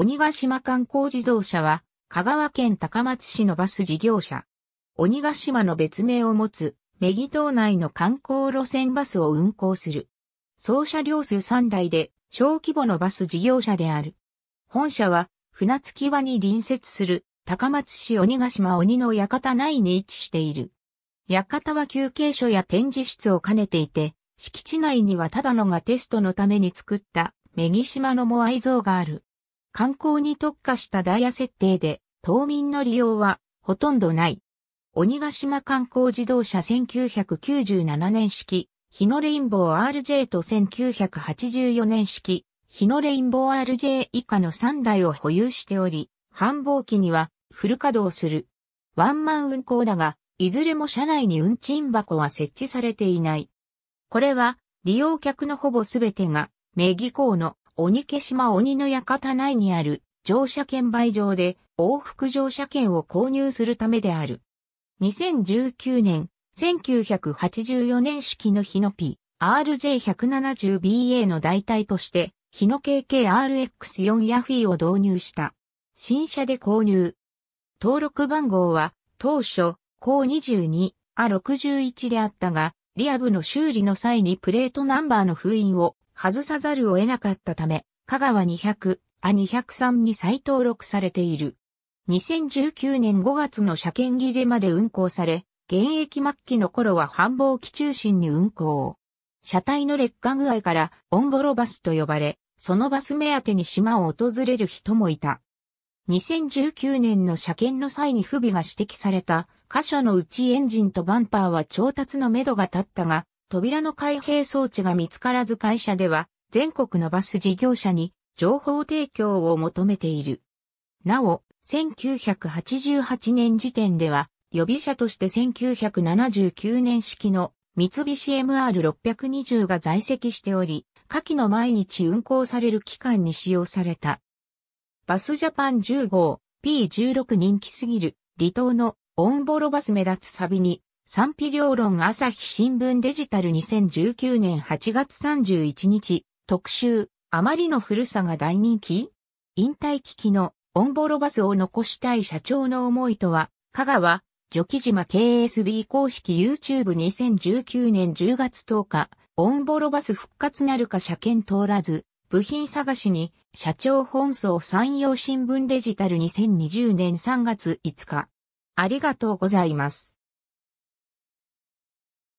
鬼ヶ島観光自動車は、香川県高松市のバス事業者。鬼ヶ島の別名を持つ、メギ島内の観光路線バスを運行する。総車両数3台で、小規模のバス事業者である。本社は、船着き場に隣接する、高松市鬼ヶ島鬼の館内に位置している。館は休憩所や展示室を兼ねていて、敷地内にはただのがテストのために作った、メギ島のモアイ像がある。観光に特化したダイヤ設定で、島民の利用はほとんどない。鬼ヶ島観光自動車1997年式、日野レインボー RJ と1984年式、日野レインボー RJ 以下の3台を保有しており、繁忙期にはフル稼働する。ワンマン運行だが、いずれも車内に運賃箱は設置されていない。これは、利用客のほぼすべてが、名義校の鬼毛島鬼の館内にある乗車券売場で往復乗車券を購入するためである。2019年、1984年式の日の P、RJ170BA の代替として、日の KKRX4 ヤフィを導入した。新車で購入。登録番号は、当初、高22、A61 であったが、リア部の修理の際にプレートナンバーの封印を外さざるを得なかったため、香川200、あ203に再登録されている。2019年5月の車検切れまで運行され、現役末期の頃は繁忙期中心に運行。車体の劣化具合からオンボロバスと呼ばれ、そのバス目当てに島を訪れる人もいた。2019年の車検の際に不備が指摘された箇所のうちエンジンとバンパーは調達の目処が立ったが、扉の開閉装置が見つからず会社では、全国のバス事業者に情報提供を求めている。なお、1988年時点では、予備車として1979年式の三菱 MR620 が在籍しており、下記の毎日運行される期間に使用された。バスジャパン10号 P16 人気すぎる離島のオンボロバス目立つサビに賛否両論朝日新聞デジタル2019年8月31日、特集、あまりの古さが大人気引退危機のオンボロバスを残したい社長の思いとは、香川、ジョキ島 KSB 公式 YouTube2019 年10月10日、オンボロバス復活なるか車検通らず、部品探しに、社長本草山陽新聞デジタル2020年3月5日。ありがとうございます。